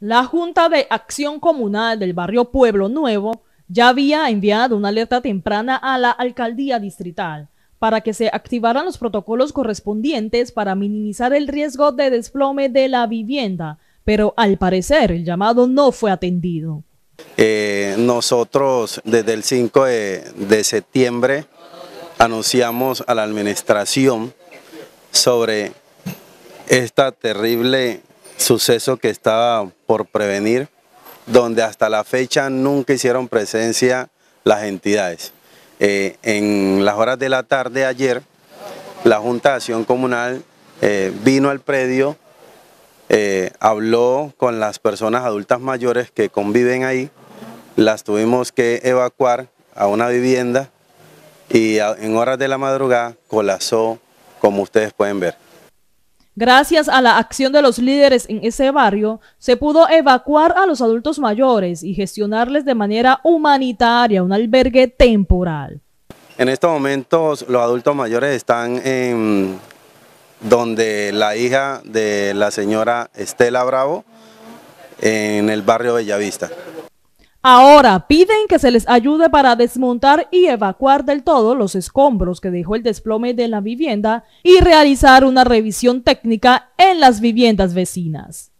La Junta de Acción Comunal del barrio Pueblo Nuevo ya había enviado una alerta temprana a la alcaldía distrital para que se activaran los protocolos correspondientes para minimizar el riesgo de desplome de la vivienda, pero al parecer el llamado no fue atendido. Eh, nosotros desde el 5 de, de septiembre anunciamos a la administración sobre esta terrible suceso que estaba por prevenir, donde hasta la fecha nunca hicieron presencia las entidades. Eh, en las horas de la tarde ayer, la Junta de Acción Comunal eh, vino al predio, eh, habló con las personas adultas mayores que conviven ahí, las tuvimos que evacuar a una vivienda y en horas de la madrugada colapsó, como ustedes pueden ver. Gracias a la acción de los líderes en ese barrio, se pudo evacuar a los adultos mayores y gestionarles de manera humanitaria un albergue temporal. En estos momentos los adultos mayores están en donde la hija de la señora Estela Bravo, en el barrio Bellavista. Ahora piden que se les ayude para desmontar y evacuar del todo los escombros que dejó el desplome de la vivienda y realizar una revisión técnica en las viviendas vecinas.